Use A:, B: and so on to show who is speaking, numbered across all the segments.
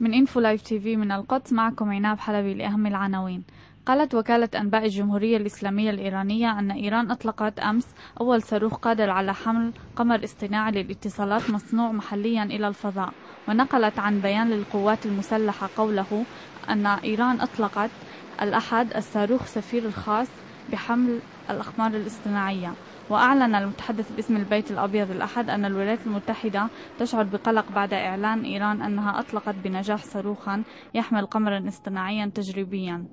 A: من انفو لايف تي في من القدس معكم عناب حلبي لأهم العناوين قالت وكالة أنباء الجمهورية الإسلامية الإيرانية أن إيران أطلقت أمس أول صاروخ قادر على حمل قمر اصطناعي للاتصالات مصنوع محليا إلى الفضاء ونقلت عن بيان للقوات المسلحة قوله أن إيران أطلقت الأحد الصاروخ سفير الخاص بحمل الأقمار الاصطناعية وأعلن المتحدث باسم البيت الأبيض الأحد أن الولايات المتحدة تشعر بقلق بعد إعلان إيران أنها أطلقت بنجاح صاروخا يحمل قمرا اصطناعيا تجريبيا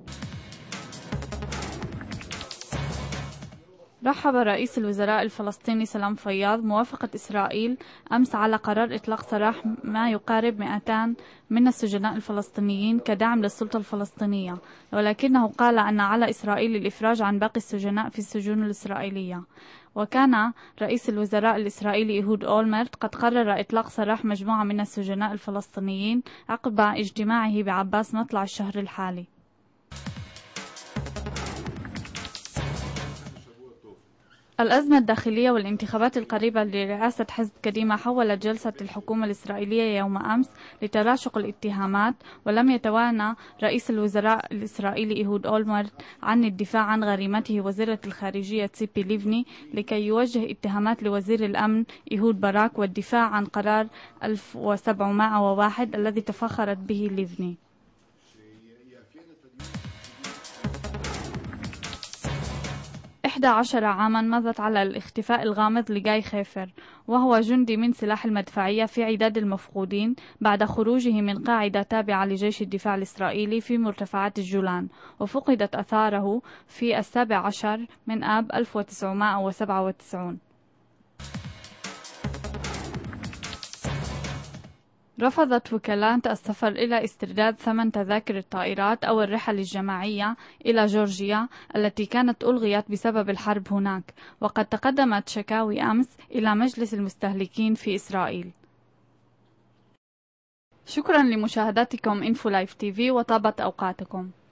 A: رحب رئيس الوزراء الفلسطيني سلام فياض موافقة إسرائيل أمس على قرار إطلاق سراح ما يقارب 200 من السجناء الفلسطينيين كدعم للسلطة الفلسطينية ولكنه قال أن على إسرائيل الإفراج عن باقي السجناء في السجون الإسرائيلية وكان رئيس الوزراء الإسرائيلي إيهود أولمرت قد قرر إطلاق سراح مجموعة من السجناء الفلسطينيين عقب اجتماعه بعباس مطلع الشهر الحالي الأزمة الداخلية والانتخابات القريبة لرئاسة حزب قديمة حولت جلسة الحكومة الإسرائيلية يوم أمس لتراشق الاتهامات ولم يتوانى رئيس الوزراء الإسرائيلي إيهود أولمرت عن الدفاع عن غريمته وزيرة الخارجية تسيبي ليفني لكي يوجه اتهامات لوزير الأمن إيهود باراك والدفاع عن قرار 1701 الذي تفخرت به ليفني إحدى عشر عاما مضت على الاختفاء الغامض لجاي خيفر وهو جندي من سلاح المدفعية في عداد المفقودين بعد خروجه من قاعدة تابعة لجيش الدفاع الإسرائيلي في مرتفعات الجولان وفقدت أثاره في السابع عشر من آب 1997 رفضت وكالات السفر إلى استرداد ثمن تذاكر الطائرات أو الرحل الجماعية إلى جورجيا التي كانت ألغيت بسبب الحرب هناك، وقد تقدمت شكاوي أمس إلى مجلس المستهلكين في إسرائيل. شكرا لمشاهدتكم انفو لايف تي في وطابت أوقاتكم.